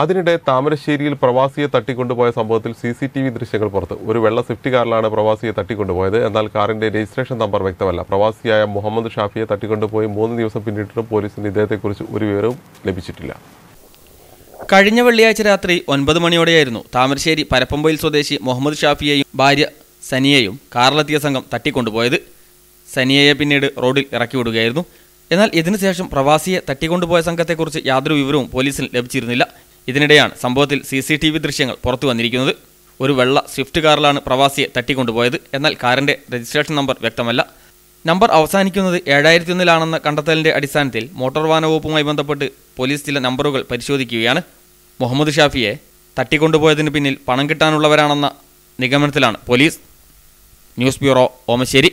അതിനിടെ താമരശ്ശേരിയിൽ പ്രവാസിയെ തട്ടിക്കൊണ്ടുപോയ സംഭവത്തിൽ സി സി ടി വി ദൃശ്യങ്ങൾ പുറത്ത് ഒരു വെള്ള സ്വിഫ്റ്റ് കാറിലാണ് പ്രവാസിയെ തട്ടിക്കൊണ്ടുപോയത് എന്നാൽ കാറിന്റെ രജിസ്ട്രേഷൻ നമ്പർ വ്യക്തമല്ല പ്രവാസിയായ മുഹമ്മദ് ഷാഫിയെ തട്ടിക്കൊണ്ടുപോയി മൂന്ന് ദിവസം പിന്നിട്ടിട്ടും പോലീസിന് ഇദ്ദേഹത്തെക്കുറിച്ച് ഒരു വിവരവും ലഭിച്ചിട്ടില്ല കഴിഞ്ഞ വെള്ളിയാഴ്ച രാത്രി ഒൻപത് മണിയോടെയായിരുന്നു താമരശ്ശേരി പരപ്പമ്പയിൽ സ്വദേശി മുഹമ്മദ് ഷാഫിയെയും ഭാര്യ സനിയെയും കാറിലെത്തിയ സംഘം തട്ടിക്കൊണ്ടുപോയത് സനിയയെ പിന്നീട് റോഡിൽ ഇറക്കി വിടുകയായിരുന്നു എന്നാൽ ഇതിനുശേഷം പ്രവാസിയെ തട്ടിക്കൊണ്ടുപോയ സംഘത്തെക്കുറിച്ച് യാതൊരു വിവരവും പോലീസിന് ലഭിച്ചിരുന്നില്ല ഇതിനിടെയാണ് സംഭവത്തിൽ സി സി ടി വി ദൃശ്യങ്ങൾ പുറത്തു വന്നിരിക്കുന്നത് ഒരു വെള്ള സ്വിഫ്റ്റ് കാറിലാണ് പ്രവാസിയെ തട്ടിക്കൊണ്ടുപോയത് എന്നാൽ കാറിന്റെ രജിസ്ട്രേഷൻ നമ്പർ വ്യക്തമല്ല നമ്പർ അവസാനിക്കുന്നത് ഏഴായിരത്തി ഒന്നിലാണെന്ന കണ്ടെത്തലിന്റെ അടിസ്ഥാനത്തിൽ മോട്ടോർ വാഹന വകുപ്പുമായി ബന്ധപ്പെട്ട് പോലീസ് ചില നമ്പറുകൾ പരിശോധിക്കുകയാണ് മുഹമ്മദ് ഷാഫിയെ തട്ടിക്കൊണ്ടുപോയതിന് പിന്നിൽ പണം കിട്ടാനുള്ളവരാണെന്ന നിഗമനത്തിലാണ് പോലീസ് ന്യൂസ് ബ്യൂറോ ഓമശ്ശേരി